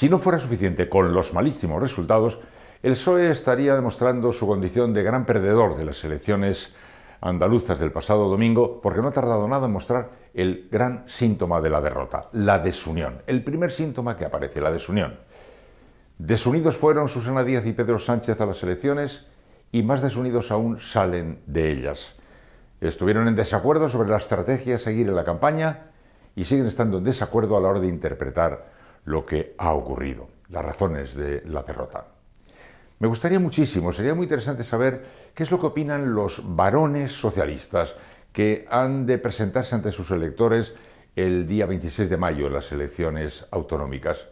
Si no fuera suficiente con los malísimos resultados, el PSOE estaría demostrando su condición de gran perdedor de las elecciones andaluzas del pasado domingo porque no ha tardado nada en mostrar el gran síntoma de la derrota, la desunión, el primer síntoma que aparece, la desunión. Desunidos fueron Susana Díaz y Pedro Sánchez a las elecciones y más desunidos aún salen de ellas. Estuvieron en desacuerdo sobre la estrategia a seguir en la campaña y siguen estando en desacuerdo a la hora de interpretar lo que ha ocurrido, las razones de la derrota. Me gustaría muchísimo, sería muy interesante saber qué es lo que opinan los varones socialistas que han de presentarse ante sus electores el día 26 de mayo en las elecciones autonómicas.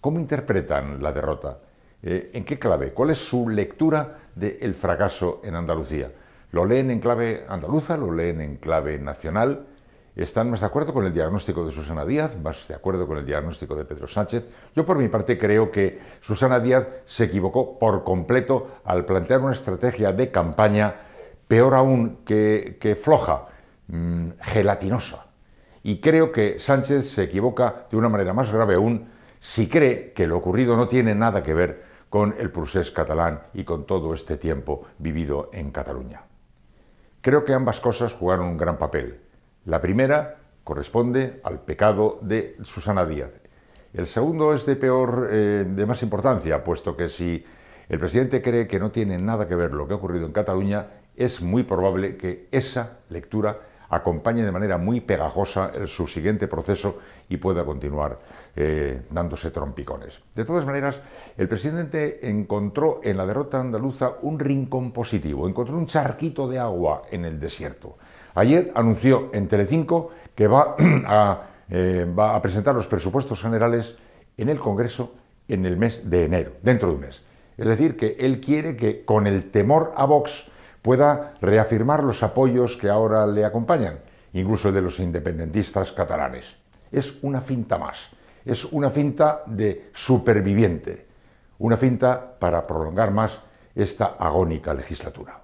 ¿Cómo interpretan la derrota? Eh, ¿En qué clave? ¿Cuál es su lectura del fracaso en Andalucía? ¿Lo leen en clave andaluza? ¿Lo leen en clave nacional? están más de acuerdo con el diagnóstico de Susana Díaz, más de acuerdo con el diagnóstico de Pedro Sánchez. Yo por mi parte creo que Susana Díaz se equivocó por completo al plantear una estrategia de campaña peor aún que, floja, mm, gelatinosa. Y creo que Sánchez se equivoca de una manera más grave aún si cree que lo ocurrido no tiene nada que ver con el procés catalán y con todo este tiempo vivido en Cataluña. Creo que ambas cosas jugaron un gran papel la primera corresponde al pecado de Susana Díaz. El segundo es de peor, eh, de más importancia, puesto que si el presidente cree que no tiene nada que ver lo que ha ocurrido en Cataluña, es muy probable que esa lectura acompañe de manera muy pegajosa el subsiguiente proceso y pueda continuar eh, dándose trompicones. De todas maneras, el presidente encontró en la derrota andaluza un rincón positivo, encontró un charquito de agua en el desierto. Ayer anunció en Telecinco que va a, eh, va a presentar los presupuestos generales en el Congreso en el mes de enero, dentro de un mes. Es decir, que él quiere que con el temor a Vox pueda reafirmar los apoyos que ahora le acompañan, incluso de los independentistas catalanes. Es una finta más, es una finta de superviviente, una finta para prolongar más esta agónica legislatura.